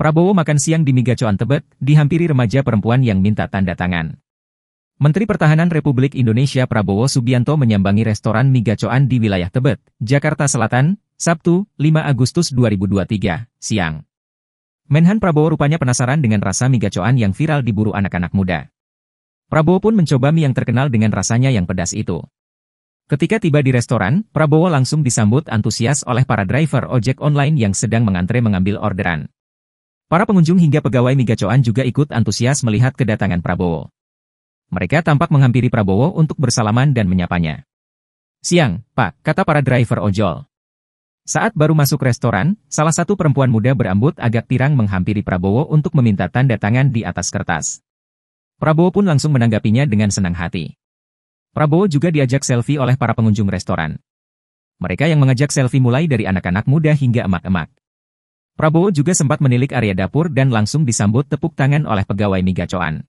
Prabowo makan siang di Migacoan Tebet, dihampiri remaja perempuan yang minta tanda tangan. Menteri Pertahanan Republik Indonesia Prabowo Subianto menyambangi restoran Migacoan di wilayah Tebet, Jakarta Selatan, Sabtu, 5 Agustus 2023, siang. Menhan Prabowo rupanya penasaran dengan rasa Migacoan yang viral di diburu anak-anak muda. Prabowo pun mencoba mie yang terkenal dengan rasanya yang pedas itu. Ketika tiba di restoran, Prabowo langsung disambut antusias oleh para driver ojek online yang sedang mengantre mengambil orderan. Para pengunjung hingga pegawai Migacoan juga ikut antusias melihat kedatangan Prabowo. Mereka tampak menghampiri Prabowo untuk bersalaman dan menyapanya. Siang, Pak, kata para driver ojol. Saat baru masuk restoran, salah satu perempuan muda berambut agak pirang menghampiri Prabowo untuk meminta tanda tangan di atas kertas. Prabowo pun langsung menanggapinya dengan senang hati. Prabowo juga diajak selfie oleh para pengunjung restoran. Mereka yang mengajak selfie mulai dari anak-anak muda hingga emak-emak. Prabowo juga sempat menilik area dapur dan langsung disambut tepuk tangan oleh pegawai migacoan.